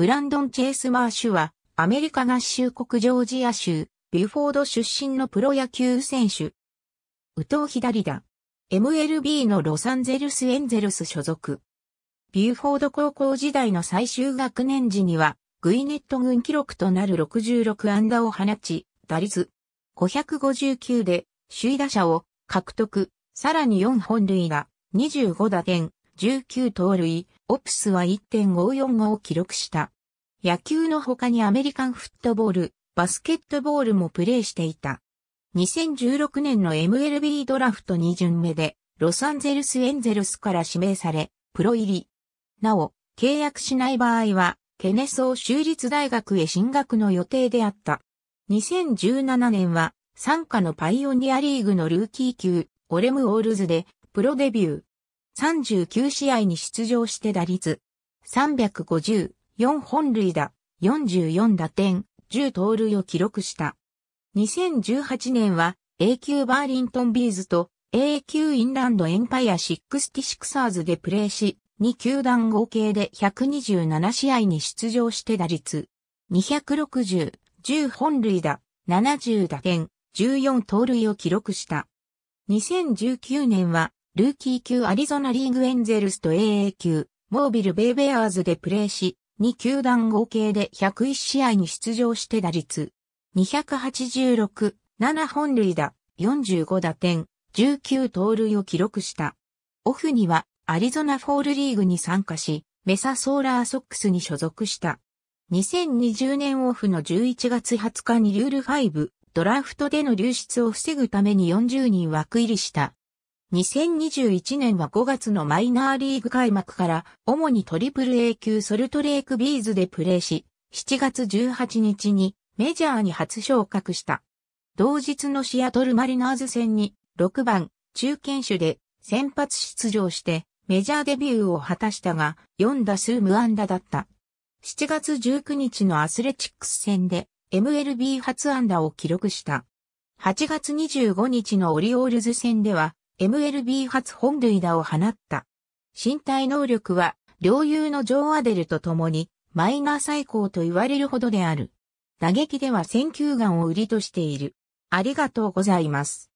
ブランドン・チェイスマーシュは、アメリカ合衆国ジョージア州、ビュフォード出身のプロ野球選手。右投左打。MLB のロサンゼルス・エンゼルス所属。ビューフォード高校時代の最終学年時には、グイネット軍記録となる66安打を放ち、打率559で首位打者を獲得、さらに4本塁打、25打点、19盗塁、オプスは1.545を記録した。野球の他にアメリカンフットボール、バスケットボールもプレーしていた。2016年の MLB ドラフト2巡目で、ロサンゼルスエンゼルスから指名され、プロ入り。なお、契約しない場合は、ケネソー州立大学へ進学の予定であった。2017年は、参加のパイオニアリーグのルーキー級、オレム・オールズで、プロデビュー。39試合に出場して打率350、4本塁打、44打点、10盗塁を記録した。2018年は A 級バーリントンビーズと A 級インランドエンパイア66サーズでプレーし、2球団合計で127試合に出場して打率260、10本塁打、70打点、14盗塁を記録した。2019年はルーキー級アリゾナリーグエンゼルスと AA 級、モービルベイベアーズでプレーし、2球団合計で101試合に出場して打率。286、7本塁打、45打点、19盗塁を記録した。オフにはアリゾナフォールリーグに参加し、メサソーラーソックスに所属した。2020年オフの11月20日にルール5、ドラフトでの流出を防ぐために40人枠入りした。2021年は5月のマイナーリーグ開幕から主にトリプル A 級ソルトレイクビーズでプレーし、7月18日にメジャーに初昇格した。同日のシアトルマリナーズ戦に6番中堅手で先発出場してメジャーデビューを果たしたが4打数無安打だった。7月19日のアスレチックス戦で MLB 初安打を記録した。8月25日のオリオールズ戦では MLB 初本塁打を放った。身体能力は、両友のジョー・アデルと共に、マイナー最高と言われるほどである。打撃では選球眼を売りとしている。ありがとうございます。